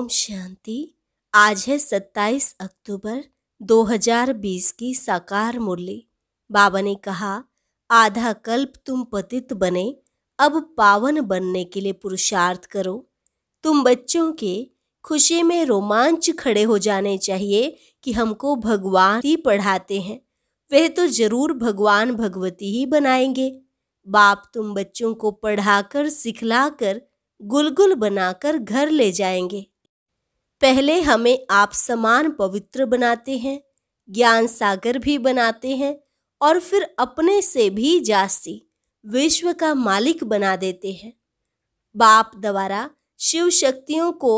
ओम शांति आज है 27 अक्टूबर 2020 की साकार मुरली बाबा ने कहा आधा कल्प तुम पतित बने अब पावन बनने के लिए पुरुषार्थ करो तुम बच्चों के खुशी में रोमांच खड़े हो जाने चाहिए कि हमको भगवान ही पढ़ाते हैं वह तो जरूर भगवान भगवती ही बनाएंगे बाप तुम बच्चों को पढ़ाकर सिखलाकर गुलगुल बनाकर घर ले जाएंगे पहले हमें आप समान पवित्र बनाते हैं ज्ञान सागर भी बनाते हैं और फिर अपने से भी जास्ती विश्व का मालिक बना देते हैं बाप द्वारा शिव शक्तियों को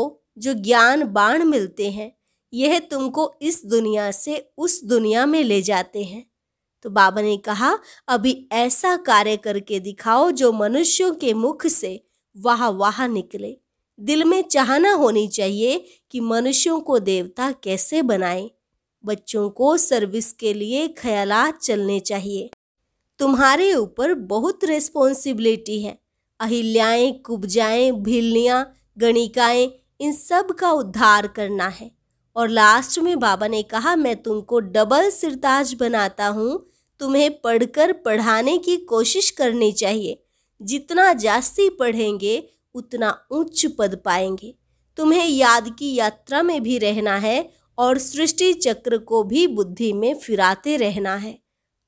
जो ज्ञान बाण मिलते हैं यह तुमको इस दुनिया से उस दुनिया में ले जाते हैं तो बाबा ने कहा अभी ऐसा कार्य करके दिखाओ जो मनुष्यों के मुख से वाह वाह निकले दिल में चाहना होनी चाहिए कि मनुष्यों को देवता कैसे बनाएं। बच्चों को सर्विस के लिए ख्यालात चलने चाहिए तुम्हारे ऊपर बहुत रिस्पॉन्सिबिलिटी है अहिल्याएं कुब्जाएं भिलनियाँ गणिकाएं इन सब का उद्धार करना है और लास्ट में बाबा ने कहा मैं तुमको डबल सिरताज बनाता हूँ तुम्हें पढ़कर पढ़ाने की कोशिश करनी चाहिए जितना जास्ती पढ़ेंगे उतना उच्च पद पाएंगे तुम्हें याद की यात्रा में भी रहना है और सृष्टि चक्र को भी बुद्धि में फिराते रहना है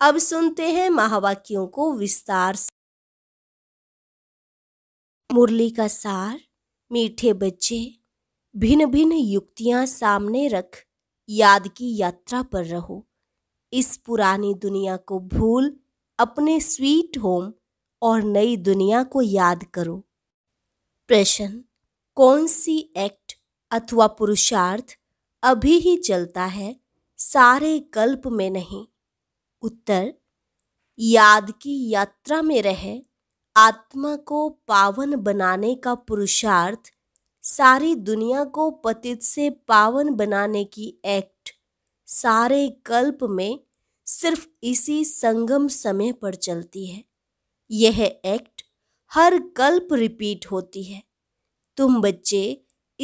अब सुनते हैं महावाक्यों को विस्तार से मुरली का सार मीठे बच्चे भिन्न भिन्न युक्तियां सामने रख याद की यात्रा पर रहो इस पुरानी दुनिया को भूल अपने स्वीट होम और नई दुनिया को याद करो प्रश्न कौन सी एक्ट अथवा पुरुषार्थ अभी ही चलता है सारे कल्प में नहीं उत्तर याद की यात्रा में रहे आत्मा को पावन बनाने का पुरुषार्थ सारी दुनिया को पतित से पावन बनाने की एक्ट सारे कल्प में सिर्फ इसी संगम समय पर चलती है यह एक्ट हर कल्प रिपीट होती है तुम बच्चे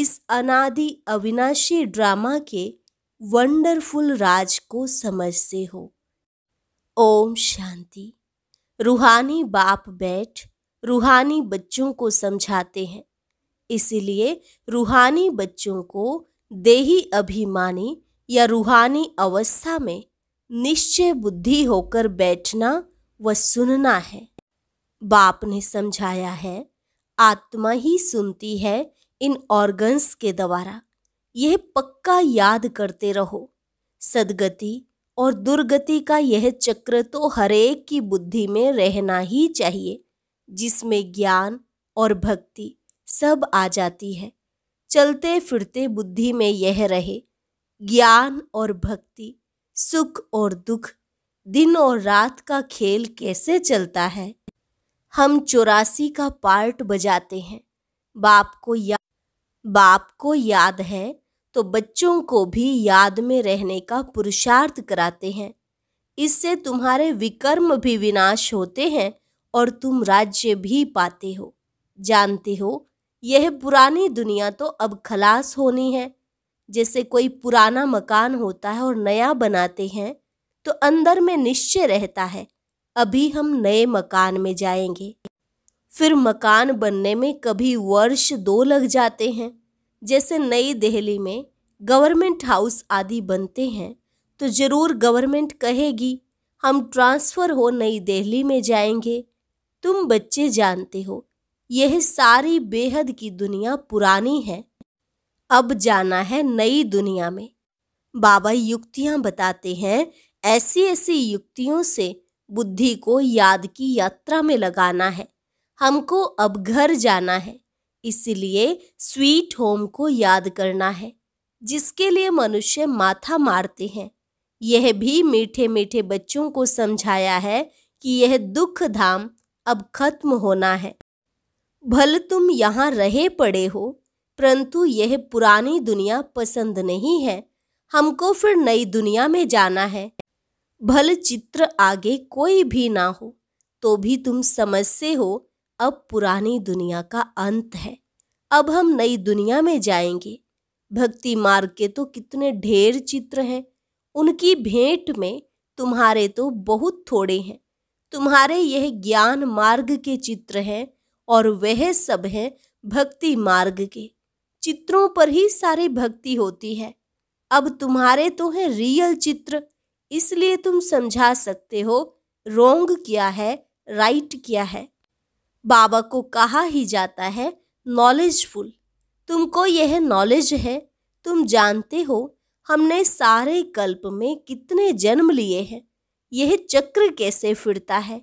इस अनादि अविनाशी ड्रामा के वंडरफुल राज को समझते हो ओम शांति रूहानी बाप बैठ रूहानी बच्चों को समझाते हैं इसलिए रूहानी बच्चों को देही अभिमानी या रूहानी अवस्था में निश्चय बुद्धि होकर बैठना व सुनना है बाप ने समझाया है आत्मा ही सुनती है इन ऑर्गन्स के द्वारा यह पक्का याद करते रहो सदगति और दुर्गति का यह चक्र तो हरेक की बुद्धि में रहना ही चाहिए जिसमें ज्ञान और भक्ति सब आ जाती है चलते फिरते बुद्धि में यह रहे ज्ञान और भक्ति सुख और दुख दिन और रात का खेल कैसे चलता है हम चौरासी का पार्ट बजाते हैं बाप को या बाप को याद है तो बच्चों को भी याद में रहने का पुरुषार्थ कराते हैं इससे तुम्हारे विकर्म भी विनाश होते हैं और तुम राज्य भी पाते हो जानते हो यह पुरानी दुनिया तो अब खलास होनी है जैसे कोई पुराना मकान होता है और नया बनाते हैं तो अंदर में निश्चय रहता है अभी हम नए मकान में जाएंगे फिर मकान बनने में कभी वर्ष दो लग जाते हैं जैसे नई दिल्ली में गवर्नमेंट हाउस आदि बनते हैं तो ज़रूर गवर्नमेंट कहेगी हम ट्रांसफ़र हो नई दिल्ली में जाएंगे तुम बच्चे जानते हो यह सारी बेहद की दुनिया पुरानी है अब जाना है नई दुनिया में बाबा युक्तियाँ बताते हैं ऐसी ऐसी युक्तियों से बुद्धि को याद की यात्रा में लगाना है हमको अब घर जाना है इसलिए स्वीट होम को याद करना है जिसके लिए मनुष्य माथा मारते हैं यह भी मीठे मीठे बच्चों को समझाया है कि यह दुख धाम अब खत्म होना है भल तुम यहाँ रहे पड़े हो परंतु यह पुरानी दुनिया पसंद नहीं है हमको फिर नई दुनिया में जाना है भल चित्र आगे कोई भी ना हो तो भी तुम समझते हो अब पुरानी दुनिया का अंत है अब हम नई दुनिया में जाएंगे भक्ति मार्ग के तो कितने ढेर चित्र हैं उनकी भेंट में तुम्हारे तो बहुत थोड़े हैं तुम्हारे यह ज्ञान मार्ग के चित्र हैं और वह सब हैं भक्ति मार्ग के चित्रों पर ही सारी भक्ति होती है अब तुम्हारे तो हैं रियल चित्र इसलिए तुम समझा सकते हो रोंग क्या है राइट क्या है बाबा को कहा ही जाता है नॉलेजफुल तुमको यह नॉलेज है तुम जानते हो हमने सारे कल्प में कितने जन्म लिए हैं यह चक्र कैसे फिरता है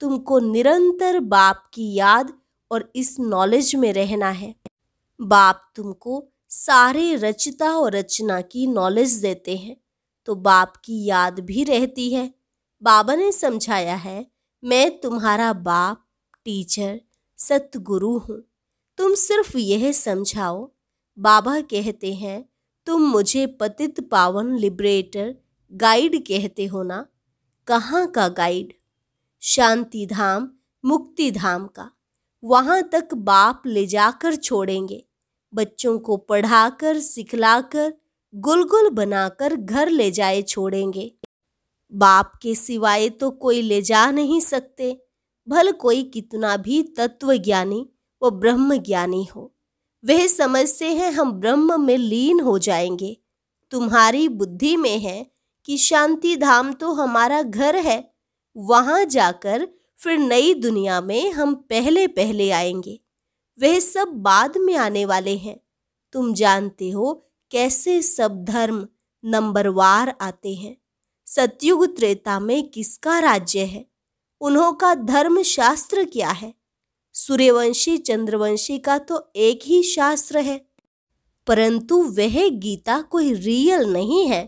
तुमको निरंतर बाप की याद और इस नॉलेज में रहना है बाप तुमको सारे रचता और रचना की नॉलेज देते हैं तो बाप की याद भी रहती है बाबा ने समझाया है मैं तुम्हारा बाप टीचर सतगुरु हूँ तुम सिर्फ यह समझाओ बाबा कहते हैं तुम मुझे पतित पावन लिबरेटर गाइड कहते हो ना कहाँ का गाइड शांति धाम मुक्ति धाम का वहाँ तक बाप ले जाकर छोड़ेंगे बच्चों को पढ़ाकर सिखलाकर गुलगुल बनाकर घर ले जाए छोड़ेंगे बाप के सिवाय तो कोई ले जा नहीं सकते भल कोई कितना भी तत्व ज्ञानी व ब्रह्म ज्ञानी हो वह समझते हैं हम ब्रह्म में लीन हो जाएंगे तुम्हारी बुद्धि में है कि शांति धाम तो हमारा घर है वहाँ जाकर फिर नई दुनिया में हम पहले पहले आएंगे वह सब बाद में आने वाले हैं तुम जानते हो कैसे सब धर्म नंबरवार आते हैं सतयुग त्रेता में किसका राज्य है उन्हों का धर्म शास्त्र क्या है सूर्यवंशी चंद्रवंशी का तो एक ही शास्त्र है परंतु वह गीता कोई रियल नहीं है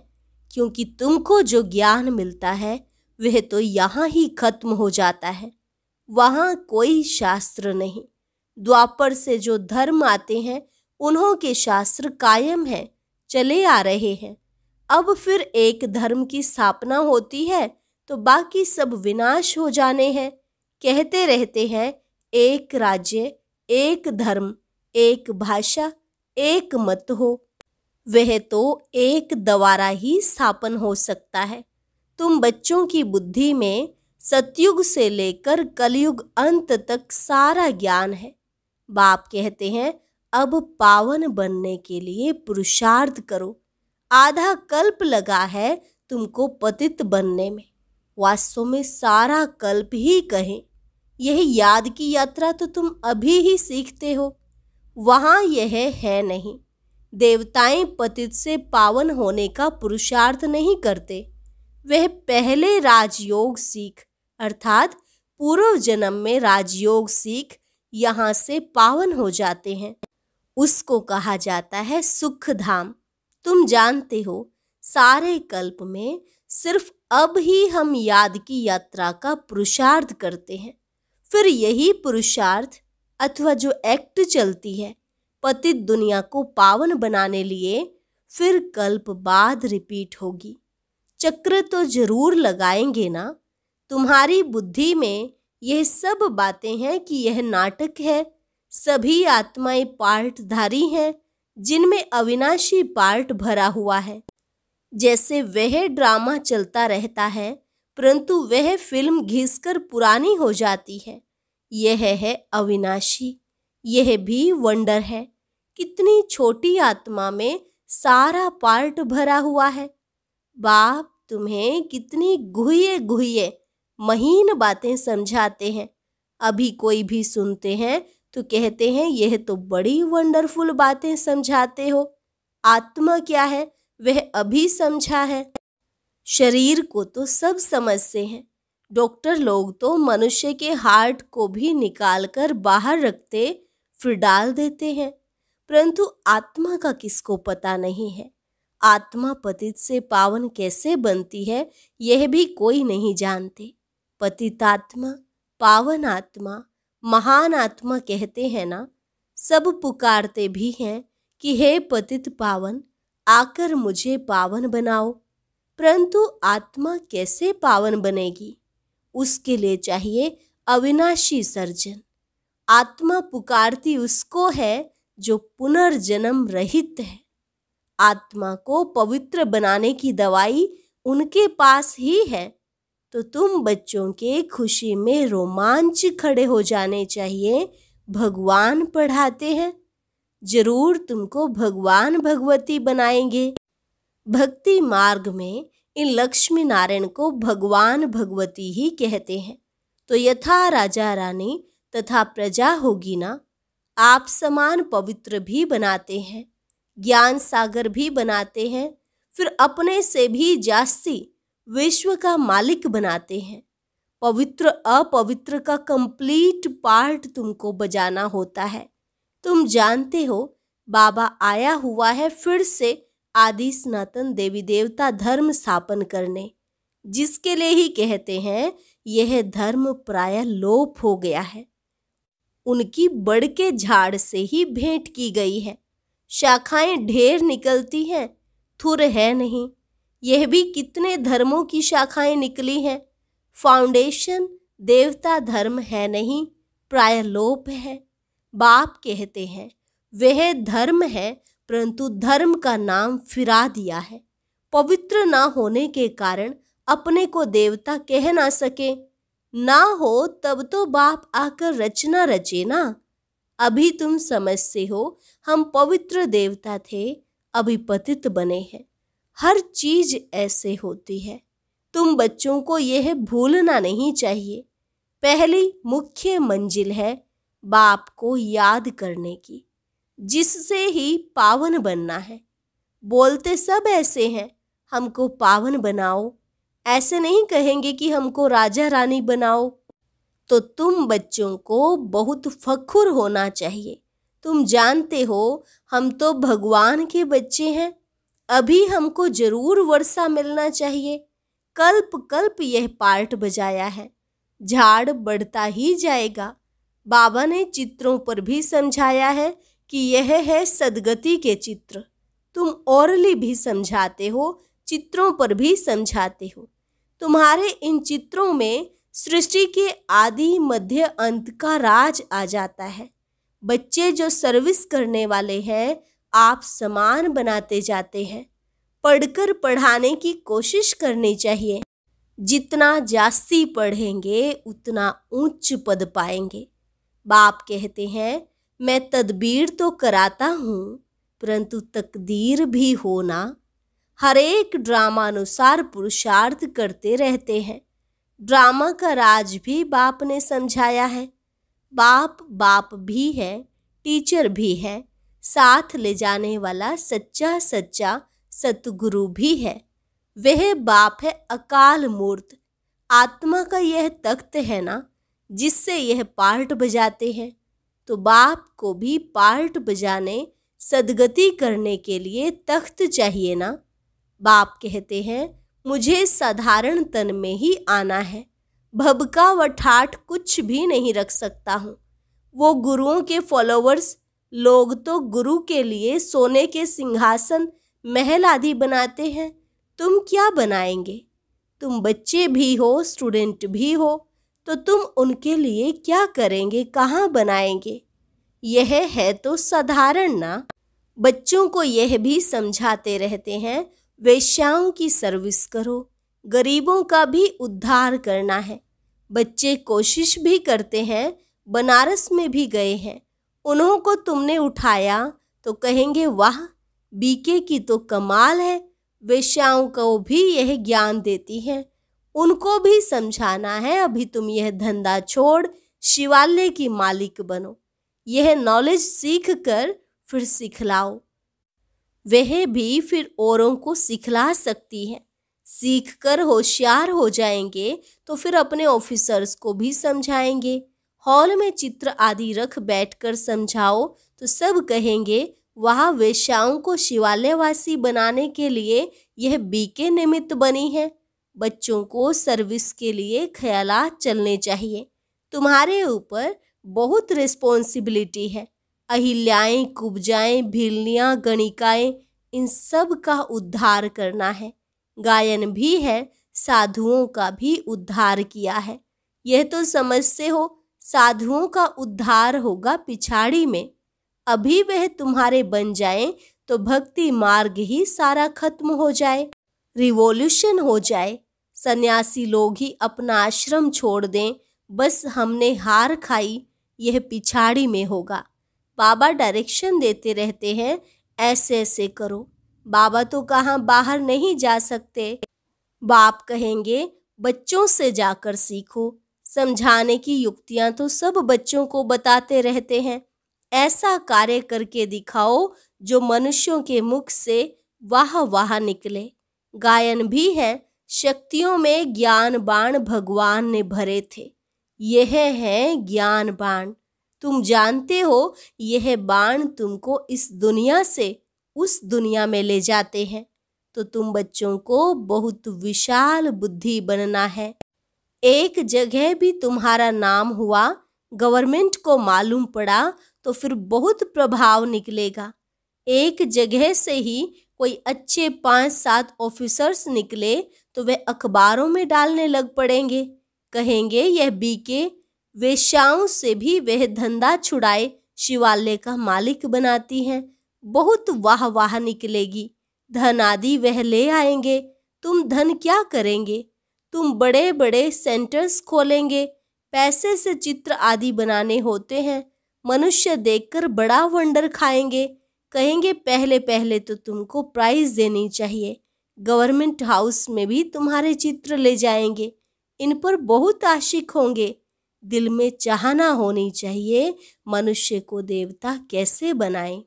क्योंकि तुमको जो ज्ञान मिलता है वह तो यहाँ ही खत्म हो जाता है वहाँ कोई शास्त्र नहीं द्वापर से जो धर्म आते हैं उन्हों के शास्त्र कायम हैं चले आ रहे हैं अब फिर एक धर्म की स्थापना होती है तो बाकी सब विनाश हो जाने हैं कहते रहते हैं एक राज्य एक धर्म एक भाषा एक मत हो वह तो एक द्वारा ही स्थापन हो सकता है तुम बच्चों की बुद्धि में सतयुग से लेकर कलयुग अंत तक सारा ज्ञान है बाप कहते हैं अब पावन बनने के लिए पुरुषार्थ करो आधा कल्प लगा है तुमको पतित बनने में वास्तव में सारा कल्प ही कहें यह याद की यात्रा तो तुम अभी ही सीखते हो वहाँ यह है नहीं देवताएं पतित से पावन होने का पुरुषार्थ नहीं करते वह पहले राजयोग सीख अर्थात पूर्व जन्म में राजयोग सीख यहाँ से पावन हो जाते हैं उसको कहा जाता है सुख धाम तुम जानते हो सारे कल्प में सिर्फ अब ही हम याद की यात्रा का पुरुषार्थ करते हैं फिर यही पुरुषार्थ अथवा जो एक्ट चलती है पतित दुनिया को पावन बनाने लिए फिर कल्प बाद रिपीट होगी चक्र तो जरूर लगाएंगे ना तुम्हारी बुद्धि में यह सब बातें हैं कि यह नाटक है सभी आत्माएं पार्टधारी हैं जिनमें अविनाशी पार्ट भरा हुआ है जैसे वह ड्रामा चलता रहता है परंतु वह फिल्म घिसकर पुरानी हो जाती है यह है अविनाशी यह भी वंडर है कितनी छोटी आत्मा में सारा पार्ट भरा हुआ है बाप तुम्हें कितनी गुहिए गुहिए महीन बातें समझाते हैं अभी कोई भी सुनते हैं तो कहते हैं यह तो बड़ी वंडरफुल बातें समझाते हो आत्मा क्या है वह अभी समझा है शरीर को तो सब समझते हैं डॉक्टर लोग तो मनुष्य के हार्ट को भी निकाल कर बाहर रखते फिर डाल देते हैं परंतु आत्मा का किसको पता नहीं है आत्मा पतित से पावन कैसे बनती है यह भी कोई नहीं जानते पतितात्मा पावन आत्मा महान आत्मा कहते हैं ना सब पुकारते भी हैं कि हे पतित पावन आकर मुझे पावन बनाओ परंतु आत्मा कैसे पावन बनेगी उसके लिए चाहिए अविनाशी सर्जन आत्मा पुकारती उसको है जो पुनर्जन्म रहित है आत्मा को पवित्र बनाने की दवाई उनके पास ही है तो तुम बच्चों के खुशी में रोमांच खड़े हो जाने चाहिए भगवान पढ़ाते हैं जरूर तुमको भगवान भगवती बनाएंगे भक्ति मार्ग में इन लक्ष्मी नारायण को भगवान भगवती ही कहते हैं तो यथा राजा रानी तथा प्रजा होगी ना आप समान पवित्र भी बनाते हैं ज्ञान सागर भी बनाते हैं फिर अपने से भी जास्ती विश्व का मालिक बनाते हैं पवित्र अपवित्र का कंप्लीट पार्ट तुमको बजाना होता है तुम जानते हो बाबा आया हुआ है फिर से आदि सनातन देवी देवता धर्म स्थापन करने जिसके लिए ही कहते हैं यह धर्म प्राय लोप हो गया है उनकी बड़ के झाड़ से ही भेंट की गई है शाखाएं ढेर निकलती हैं थुर है नहीं यह भी कितने धर्मों की शाखाएं निकली हैं फाउंडेशन देवता धर्म है नहीं प्रायलोप है बाप कहते हैं वह धर्म है परंतु धर्म का नाम फिरा दिया है पवित्र ना होने के कारण अपने को देवता कह ना सके ना हो तब तो बाप आकर रचना रचे ना अभी तुम समझते हो हम पवित्र देवता थे अभी पतित बने हैं हर चीज़ ऐसे होती है तुम बच्चों को यह भूलना नहीं चाहिए पहली मुख्य मंजिल है बाप को याद करने की जिससे ही पावन बनना है बोलते सब ऐसे हैं हमको पावन बनाओ ऐसे नहीं कहेंगे कि हमको राजा रानी बनाओ तो तुम बच्चों को बहुत फखुर होना चाहिए तुम जानते हो हम तो भगवान के बच्चे हैं अभी हमको जरूर वर्षा मिलना चाहिए कल्प कल्प यह पार्ट बजाया है झाड़ बढ़ता ही जाएगा बाबा ने चित्रों पर भी समझाया है कि यह है सदगति के चित्र तुम औरली भी समझाते हो चित्रों पर भी समझाते हो तुम्हारे इन चित्रों में सृष्टि के आदि मध्य अंत का राज आ जाता है बच्चे जो सर्विस करने वाले हैं आप समान बनाते जाते हैं पढ़कर पढ़ाने की कोशिश करनी चाहिए जितना जास्ती पढ़ेंगे उतना उच्च पद पाएंगे बाप कहते हैं मैं तदबीर तो कराता हूँ परंतु तकदीर भी होना हर एक अनुसार पुरुषार्थ करते रहते हैं ड्रामा का राज भी बाप ने समझाया है बाप बाप भी है टीचर भी है साथ ले जाने वाला सच्चा सच्चा सतगुरु भी है वह बाप है अकाल मूर्त आत्मा का यह तख्त है ना जिससे यह पार्ट बजाते हैं तो बाप को भी पार्ट बजाने सदगति करने के लिए तख्त चाहिए ना बाप कहते हैं मुझे साधारण तन में ही आना है भबका व ठाठ कुछ भी नहीं रख सकता हूँ वो गुरुओं के फॉलोअर्स लोग तो गुरु के लिए सोने के सिंहासन महल आदि बनाते हैं तुम क्या बनाएंगे तुम बच्चे भी हो स्टूडेंट भी हो तो तुम उनके लिए क्या करेंगे कहाँ बनाएंगे यह है तो साधारण ना बच्चों को यह भी समझाते रहते हैं वेश्याओं की सर्विस करो गरीबों का भी उद्धार करना है बच्चे कोशिश भी करते हैं बनारस में भी गए हैं उन्हों को तुमने उठाया तो कहेंगे वाह बीके की तो कमाल है वेश्याओं को भी यह ज्ञान देती हैं उनको भी समझाना है अभी तुम यह धंधा छोड़ शिवालय की मालिक बनो यह नॉलेज सीख कर फिर सिखलाओ वह भी फिर औरों को सिखला सकती हैं सीख कर होशियार हो जाएंगे तो फिर अपने ऑफिसर्स को भी समझाएंगे हॉल में चित्र आदि रख बैठकर समझाओ तो सब कहेंगे वह वेश्याओं को शिवालयवासी बनाने के लिए यह बीके निमित्त बनी है बच्चों को सर्विस के लिए ख्याला चलने चाहिए तुम्हारे ऊपर बहुत रिस्पॉन्सिबिलिटी है अहिल्याएं कुब्जाएं भिलनियाँ गणिकाएँ इन सब का उद्धार करना है गायन भी है साधुओं का भी उद्धार किया है यह तो समझते हो साधुओं का उद्धार होगा पिछाड़ी में अभी वह तुम्हारे बन जाए तो भक्ति मार्ग ही सारा खत्म हो जाए रिवॉल्यूशन हो जाए सन्यासी लोग ही अपना आश्रम छोड़ दें बस हमने हार खाई यह पिछाड़ी में होगा बाबा डायरेक्शन देते रहते हैं ऐसे ऐसे करो बाबा तो कहाँ बाहर नहीं जा सकते बाप कहेंगे बच्चों से जाकर सीखो समझाने की युक्तियां तो सब बच्चों को बताते रहते हैं ऐसा कार्य करके दिखाओ जो मनुष्यों के मुख से वाह वाह निकले गायन भी है शक्तियों में ज्ञान बाण भगवान ने भरे थे यह है ज्ञान बाण तुम जानते हो यह बाण तुमको इस दुनिया से उस दुनिया में ले जाते हैं तो तुम बच्चों को बहुत विशाल बुद्धि बनना है एक जगह भी तुम्हारा नाम हुआ गवर्नमेंट को मालूम पड़ा तो फिर बहुत प्रभाव निकलेगा एक जगह से ही कोई अच्छे पांच सात ऑफिसर्स निकले तो वे अखबारों में डालने लग पड़ेंगे कहेंगे यह बीके वेश्याओं से भी वह धंधा छुड़ाए शिवालय का मालिक बनाती हैं बहुत वाह वाह निकलेगी धन आदि वह ले आएंगे तुम धन क्या करेंगे तुम बड़े बड़े सेंटर्स खोलेंगे पैसे से चित्र आदि बनाने होते हैं मनुष्य देखकर बड़ा वंडर खाएंगे कहेंगे पहले पहले तो तुमको प्राइज़ देनी चाहिए गवर्नमेंट हाउस में भी तुम्हारे चित्र ले जाएंगे इन पर बहुत आशिक होंगे दिल में चाहना होनी चाहिए मनुष्य को देवता कैसे बनाए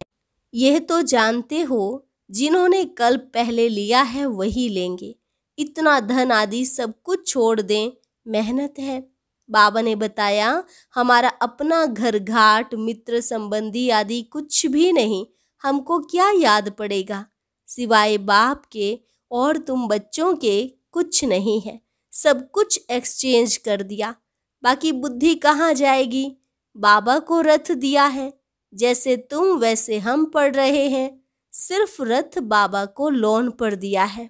यह तो जानते हो जिन्होंने कल्प पहले लिया है वही लेंगे इतना धन आदि सब कुछ छोड़ दें मेहनत है बाबा ने बताया हमारा अपना घर घाट मित्र संबंधी आदि कुछ भी नहीं हमको क्या याद पड़ेगा सिवाय बाप के और तुम बच्चों के कुछ नहीं है सब कुछ एक्सचेंज कर दिया बाकी बुद्धि कहाँ जाएगी बाबा को रथ दिया है जैसे तुम वैसे हम पढ़ रहे हैं सिर्फ रथ बाबा को लोन पर दिया है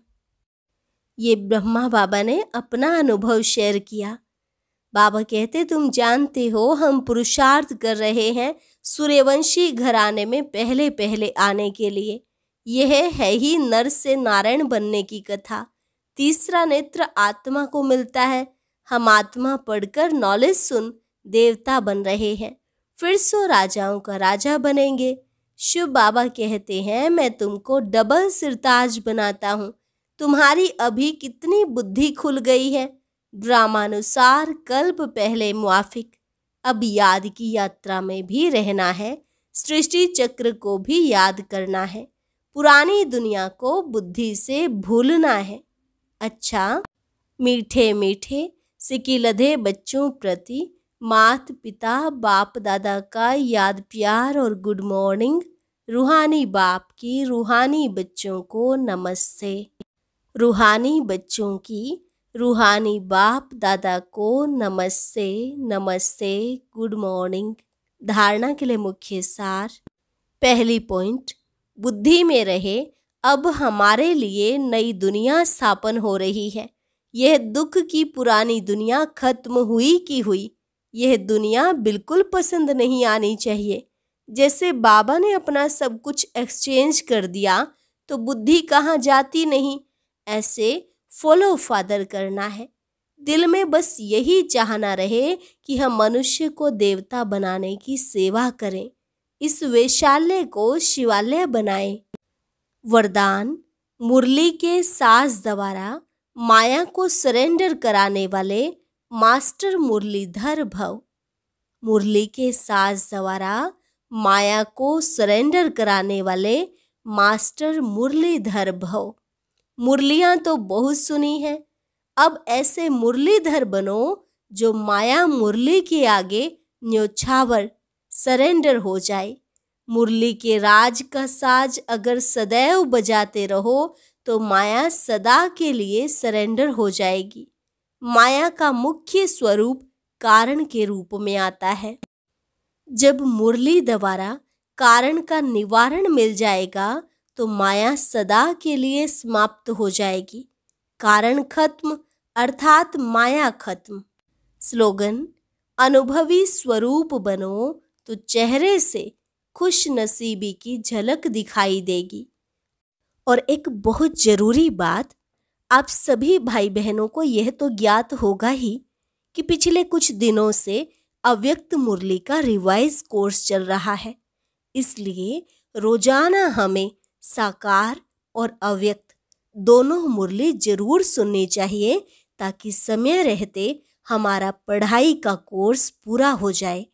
ये ब्रह्मा बाबा ने अपना अनुभव शेयर किया बाबा कहते तुम जानते हो हम पुरुषार्थ कर रहे हैं सूर्यवंशी घराने में पहले पहले आने के लिए यह है ही नर से नारायण बनने की कथा तीसरा नेत्र आत्मा को मिलता है हम आत्मा पढ़कर नॉलेज सुन देवता बन रहे हैं फिर सो राजाओं का राजा बनेंगे शिव बाबा कहते हैं मैं तुमको डबल सिरताज बनाता हूँ तुम्हारी अभी कितनी बुद्धि खुल गई है ड्रामानुसार कल्प पहले मुआफिक अब याद की यात्रा में भी रहना है सृष्टि चक्र को भी याद करना है पुरानी दुनिया को बुद्धि से भूलना है अच्छा मीठे मीठे सिकिलधे बच्चों प्रति मात पिता बाप दादा का याद प्यार और गुड मॉर्निंग रूहानी बाप की रूहानी बच्चों को नमस्ते रूहानी बच्चों की रूहानी बाप दादा को नमस्ते नमस्ते गुड मॉर्निंग धारणा के लिए मुख्य सार पहली पॉइंट बुद्धि में रहे अब हमारे लिए नई दुनिया स्थापन हो रही है यह दुख की पुरानी दुनिया खत्म हुई की हुई यह दुनिया बिल्कुल पसंद नहीं आनी चाहिए जैसे बाबा ने अपना सब कुछ एक्सचेंज कर दिया तो बुद्धि कहाँ जाती नहीं ऐसे फॉलो फादर करना है दिल में बस यही चाहना रहे कि हम मनुष्य को देवता बनाने की सेवा करें इस वैशाल्य को शिवालय बनाएं। वरदान मुरली के सास द्वारा माया को सरेंडर कराने वाले मास्टर मुरलीधर भव मुरली के सास द्वारा माया को सरेंडर कराने वाले मास्टर मुरलीधर भव मुरलियाँ तो बहुत सुनी है अब ऐसे मुरलीधर बनो जो माया मुरली के आगे न्योछावर सरेंडर हो जाए मुरली के राज का साज अगर सदैव बजाते रहो तो माया सदा के लिए सरेंडर हो जाएगी माया का मुख्य स्वरूप कारण के रूप में आता है जब मुरली द्वारा कारण का निवारण मिल जाएगा तो माया सदा के लिए समाप्त हो जाएगी कारण खत्म अर्थात माया खत्म स्लोगन अनुभवी स्वरूप बनो तो चेहरे से खुश नसीबी की झलक दिखाई देगी और एक बहुत ज़रूरी बात आप सभी भाई बहनों को यह तो ज्ञात होगा ही कि पिछले कुछ दिनों से अव्यक्त मुरली का रिवाइज कोर्स चल रहा है इसलिए रोजाना हमें साकार और अव्यक्त दोनों मुरली जरूर सुननी चाहिए ताकि समय रहते हमारा पढ़ाई का कोर्स पूरा हो जाए